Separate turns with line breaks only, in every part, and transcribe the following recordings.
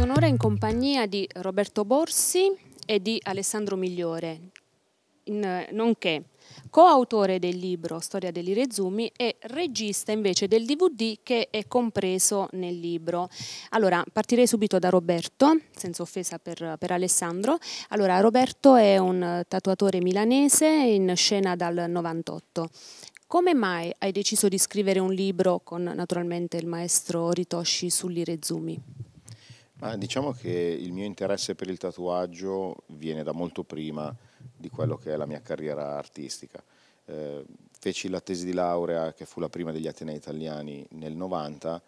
Sono ora in compagnia di Roberto Borsi e di Alessandro Migliore, in, nonché coautore del libro Storia dell'Irezumi e regista invece del DVD che è compreso nel libro. Allora, partirei subito da Roberto, senza offesa per, per Alessandro. Allora, Roberto è un tatuatore milanese in scena dal 98. Come mai hai deciso di scrivere un libro con naturalmente il maestro Ritoshi sull'Irezumi?
Ma diciamo che il mio interesse per il tatuaggio viene da molto prima di quello che è la mia carriera artistica. Eh, feci la tesi di laurea, che fu la prima degli Atenei italiani, nel 90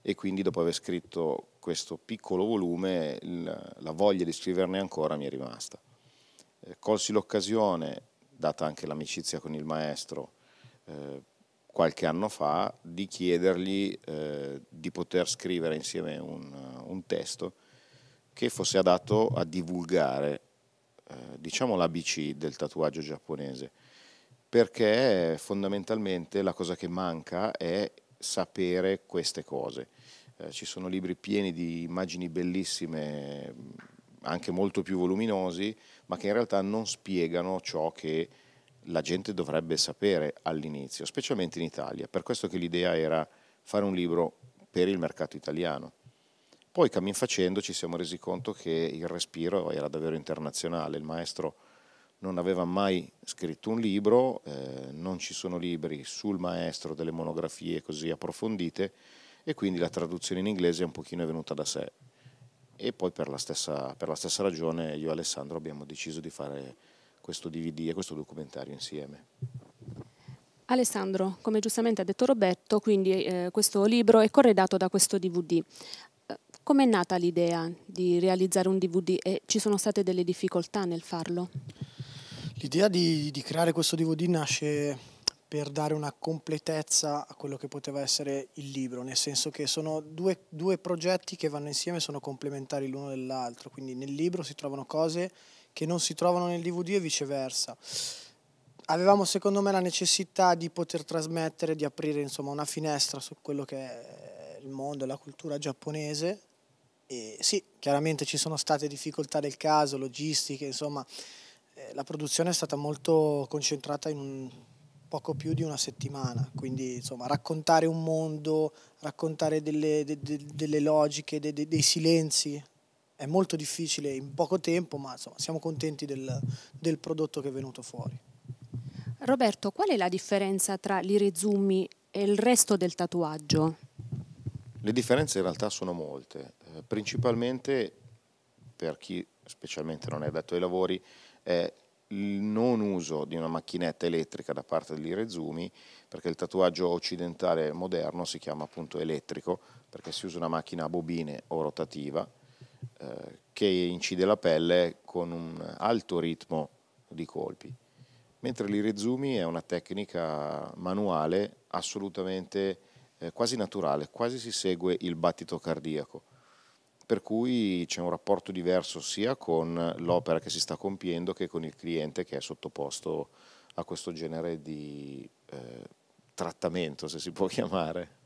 e quindi dopo aver scritto questo piccolo volume il, la voglia di scriverne ancora mi è rimasta. Eh, colsi l'occasione, data anche l'amicizia con il maestro, eh, qualche anno fa di chiedergli eh, di poter scrivere insieme un, un, testo che fosse adatto a divulgare eh, diciamo l'ABC del tatuaggio giapponese perché fondamentalmente la cosa che manca è sapere queste cose. Eh, ci sono libri pieni di immagini bellissime, anche molto più voluminosi, ma che in realtà non spiegano ciò che la gente dovrebbe sapere all'inizio, specialmente in Italia. Per questo che l'idea era fare un libro per il mercato italiano. Poi cammin facendo ci siamo resi conto che il respiro era davvero internazionale, il maestro non aveva mai scritto un libro, eh, non ci sono libri sul maestro, delle monografie così approfondite e quindi la traduzione in inglese è un pochino venuta da sé. E poi per la stessa, per la stessa ragione io e Alessandro abbiamo deciso di fare questo DVD e questo documentario insieme.
Alessandro, come giustamente ha detto Roberto, quindi eh, questo libro è corredato da questo DVD. Eh, com'è nata l'idea di realizzare un DVD e ci sono state delle difficoltà nel farlo?
L'idea di, di creare questo DVD nasce per dare una completezza a quello che poteva essere il libro, nel senso che sono due, due progetti che vanno insieme, sono complementari l'uno dell'altro, quindi nel libro si trovano cose che non si trovano nel DVD e viceversa. Avevamo secondo me la necessità di poter trasmettere, di aprire insomma, una finestra su quello che è il mondo e la cultura giapponese. E sì, chiaramente ci sono state difficoltà del caso, logistiche, insomma, eh, la produzione è stata molto concentrata in un poco più di una settimana, quindi insomma raccontare un mondo, raccontare delle, de, de, delle logiche, de, dei silenzi, è molto difficile in poco tempo, ma insomma, siamo contenti del, del, prodotto che è venuto fuori.
Roberto, qual è la differenza tra l'irezumi e il resto del tatuaggio?
Le differenze in realtà sono molte, eh, principalmente per chi specialmente non è adatto ai lavori, è il non uso di una macchinetta elettrica da parte dell'irezumi, perché il tatuaggio occidentale moderno si chiama appunto elettrico, perché si usa una macchina a bobine o rotativa, eh, che incide la pelle con un alto ritmo di colpi. Mentre l'irezumi è una tecnica manuale assolutamente eh, quasi naturale, quasi si segue il battito cardiaco, per cui c'è un rapporto diverso sia con l'opera che si sta compiendo che con il cliente che è sottoposto a questo genere di eh, trattamento, se si può chiamare.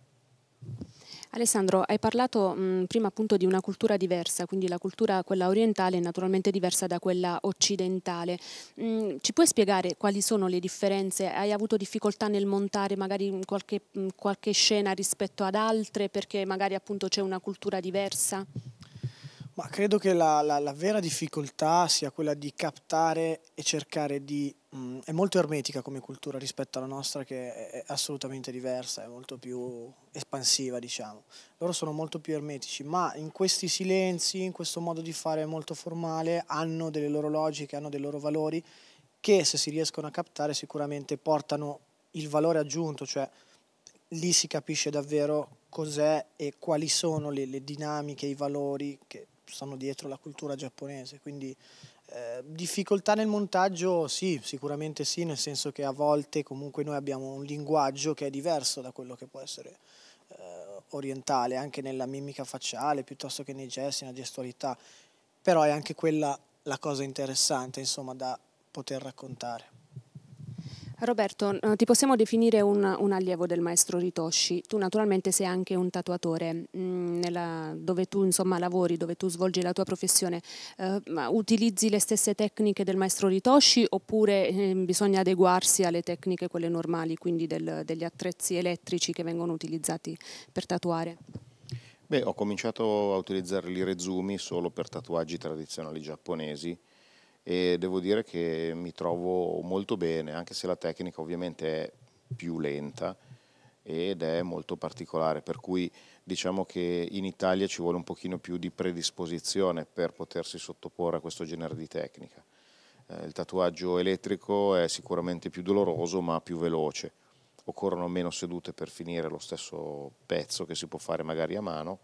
Alessandro, hai parlato mh, prima appunto di una cultura diversa, quindi la cultura quella orientale è naturalmente diversa da quella occidentale. Mh, ci puoi spiegare quali sono le differenze? Hai avuto difficoltà nel montare magari qualche, mh, qualche scena rispetto ad altre perché magari appunto c'è una cultura diversa?
Ma credo che la, la, la vera difficoltà sia quella di captare e cercare di Mm, è molto ermetica come cultura rispetto alla nostra che è assolutamente diversa, è molto più espansiva diciamo. Loro sono molto più ermetici, ma in questi silenzi, in questo modo di fare molto formale, hanno delle loro logiche, hanno dei loro valori che se si riescono a captare sicuramente portano il valore aggiunto, cioè lì si capisce davvero cos'è e quali sono le, le dinamiche, i valori che stanno dietro la cultura giapponese. Quindi Ehm, difficoltà nel montaggio sì, sicuramente sì, nel senso che a volte comunque noi abbiamo un linguaggio che è diverso da quello che può essere eh, orientale, anche nella mimica facciale, piuttosto che nei gesti, nella gestualità, però è anche quella la cosa interessante, insomma, da poter raccontare.
Roberto, eh, ti possiamo definire un, un, allievo del maestro Ritosci. Tu naturalmente sei anche un tatuatore, mm, nella, dove tu insomma, lavori, dove tu svolgi la tua professione. Eh, utilizzi le stesse tecniche del maestro Ritosci oppure eh, bisogna adeguarsi alle tecniche, quelle normali, quindi del, degli attrezzi elettrici che vengono utilizzati per tatuare?
Beh, ho cominciato a utilizzare l'irezumi solo per tatuaggi tradizionali giapponesi e devo dire che mi trovo molto bene, anche se la tecnica ovviamente è più lenta ed è molto particolare, per cui diciamo che in Italia ci vuole un pochino più di predisposizione per potersi sottoporre a questo genere di tecnica. Eh, il tatuaggio elettrico è sicuramente più doloroso ma più veloce, occorrono meno sedute per finire lo stesso pezzo che si può fare magari a mano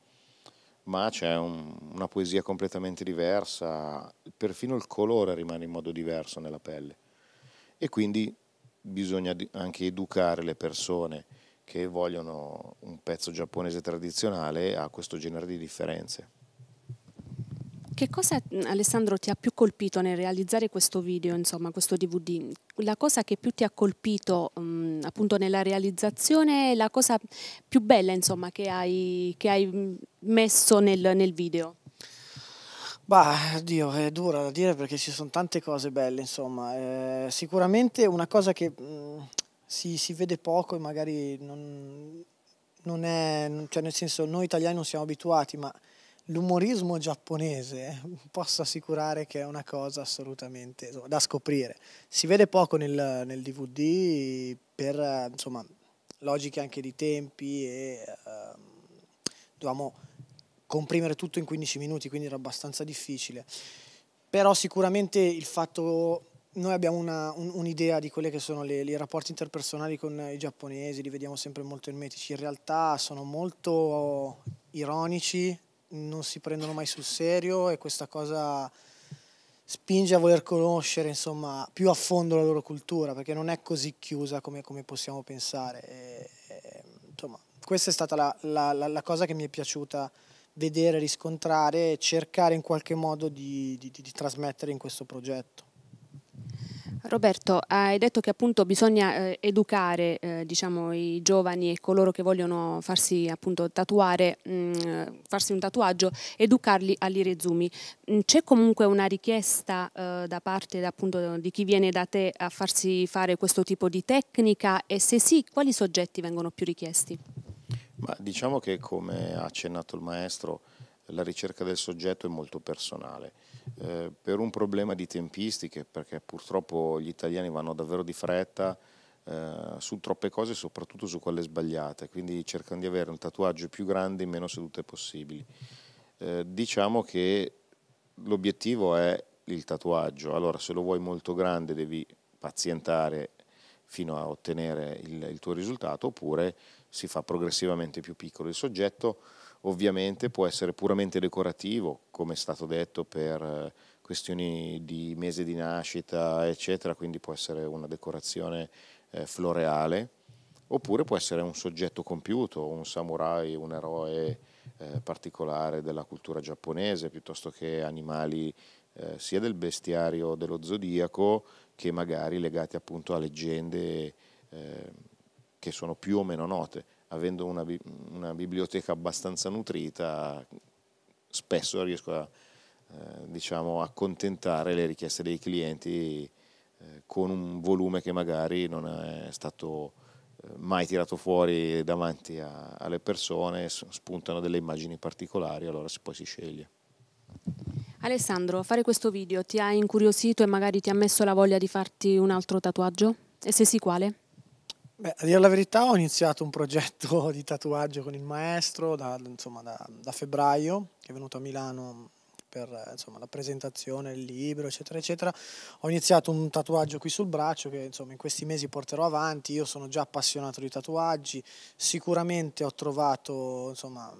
ma c'è un, una poesia completamente diversa, perfino il colore rimane in modo diverso nella pelle. E quindi bisogna anche educare le persone che vogliono un pezzo giapponese tradizionale a questo genere di differenze.
Che cosa, Alessandro, ti ha più colpito nel realizzare questo video, insomma, questo DVD? La cosa che più ti ha colpito appunto nella realizzazione la cosa più bella insomma, che, hai, che hai messo nel, nel video?
Bah, Dio, è dura da dire perché ci sono tante cose belle, insomma. Eh, sicuramente una cosa che mh, mm, si, si, vede poco e magari non, non è, cioè nel senso noi italiani non siamo abituati, ma l'umorismo giapponese eh, posso assicurare che è una cosa assolutamente insomma, da scoprire. Si vede poco nel, nel DVD, per eh, insomma, logiche anche di tempi e ehm, dovevamo comprimere tutto in 15 minuti, quindi era abbastanza difficile. Però sicuramente il fatto noi abbiamo un'idea un, un di quelli che sono i rapporti interpersonali con i giapponesi, li vediamo sempre molto ermetici, in realtà sono molto ironici, non si prendono mai sul serio e questa cosa spinge a voler conoscere insomma, più a fondo la loro cultura, perché non è così chiusa come, come possiamo pensare. E, e, insomma, questa è stata la, la, la, la, cosa che mi è piaciuta vedere, riscontrare e cercare in qualche modo di, di, di, di trasmettere in questo progetto.
Roberto, hai detto che appunto bisogna eh, educare eh, diciamo, i giovani e coloro che vogliono farsi appunto tatuare, mh, mm, farsi un tatuaggio, educarli all'irezumi. Mm, c'è comunque una richiesta eh, da parte appunto di chi viene da te a farsi fare questo tipo di tecnica e se sì, quali soggetti vengono più richiesti?
Ma diciamo che come ha accennato il maestro, la ricerca del soggetto è molto personale eh, per un problema di tempistiche, perché purtroppo gli italiani vanno davvero di fretta eh, su troppe cose, soprattutto su quelle sbagliate, quindi cercano di avere un tatuaggio più grande in meno sedute possibili. Eh, diciamo che l'obiettivo è il tatuaggio, allora se lo vuoi molto grande devi pazientare fino a ottenere il, il tuo risultato oppure si fa progressivamente più piccolo. Il soggetto ovviamente può essere puramente decorativo, come è stato detto per eh, questioni di mese di nascita, eccetera, quindi può essere una decorazione eh, floreale, oppure può essere un soggetto compiuto, un samurai, un eroe eh, particolare della cultura giapponese, piuttosto che animali eh, sia del bestiario dello zodiaco che magari legati appunto a leggende eh, che sono più o meno note avendo una, una biblioteca abbastanza nutrita, spesso riesco a eh, diciamo, accontentare le richieste dei clienti eh, con un volume che magari non è stato eh, mai tirato fuori davanti a, alle persone, spuntano delle immagini particolari, allora poi si sceglie.
Alessandro, fare questo video ti ha incuriosito e magari ti ha messo la voglia di farti un altro tatuaggio? E se sì, quale?
Beh, a dire la verità ho iniziato un progetto di tatuaggio con il maestro da, insomma, da, da febbraio, che è venuto a Milano per insomma, la presentazione, il libro, eccetera, eccetera. Ho iniziato un tatuaggio qui sul braccio che insomma, in questi mesi porterò avanti. Io sono già appassionato di tatuaggi, sicuramente ho trovato, insomma,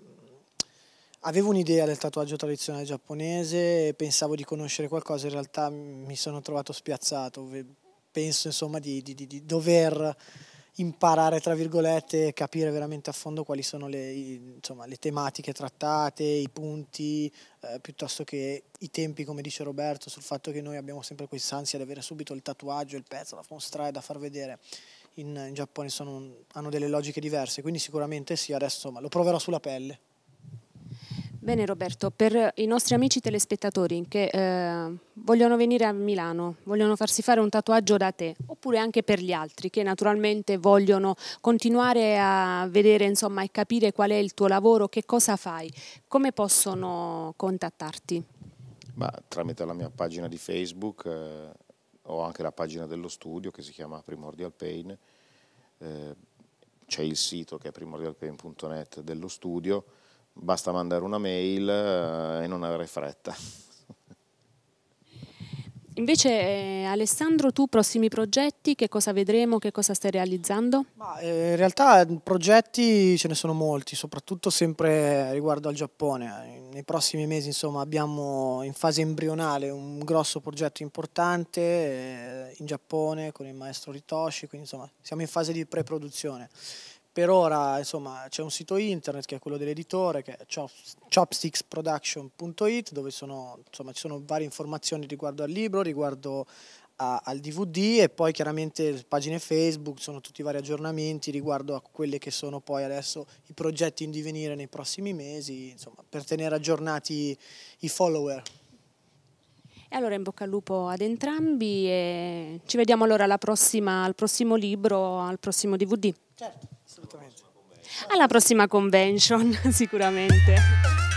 avevo un'idea del tatuaggio tradizionale giapponese, pensavo di conoscere qualcosa, in realtà mi sono trovato spiazzato. Penso insomma di, di, di, di dover imparare, tra virgolette, capire veramente a fondo quali sono le, insomma, le tematiche trattate, i punti, eh, piuttosto che i tempi, come dice Roberto, sul fatto che noi abbiamo sempre quest'ansia di avere subito il tatuaggio, il pezzo da mostrare, da far vedere. In, in Giappone sono, hanno delle logiche diverse, quindi sicuramente sì, adesso lo proverò sulla pelle.
Bene Roberto, per i nostri amici telespettatori che eh, vogliono venire a Milano, vogliono farsi fare un tatuaggio da te, oppure anche per gli altri che naturalmente vogliono continuare a vedere insomma, e capire qual è il tuo lavoro, che cosa fai, come possono contattarti?
Ma, tramite la mia pagina di Facebook eh, ho anche la pagina dello studio che si chiama Primordial Pain, eh, c'è il sito che è primordialpain.net dello studio, basta mandare una mail eh, e non avrai fretta.
Invece eh, Alessandro, tu prossimi progetti, che cosa vedremo, che cosa stai realizzando?
Ma, eh, in realtà mm, progetti ce ne sono molti, soprattutto sempre riguardo al Giappone. Nei prossimi mesi insomma, abbiamo in fase embrionale un grosso progetto importante eh, in Giappone con il maestro Ritoshi, quindi insomma, siamo in fase di pre-produzione. Per ora insomma, c'è un sito internet che è quello dell'editore, che è chopsticksproduction.it, dove sono, insomma, ci sono varie informazioni riguardo al libro, riguardo a, al DVD e poi chiaramente pagine Facebook, sono tutti i vari aggiornamenti riguardo a quelli che sono poi adesso i progetti in divenire nei prossimi mesi, insomma, per tenere aggiornati i follower.
E allora in bocca al lupo ad entrambi e ci vediamo allora prossima, al prossimo libro, al prossimo DVD. Certo. Assolutamente. Alla prossima convention, sicuramente.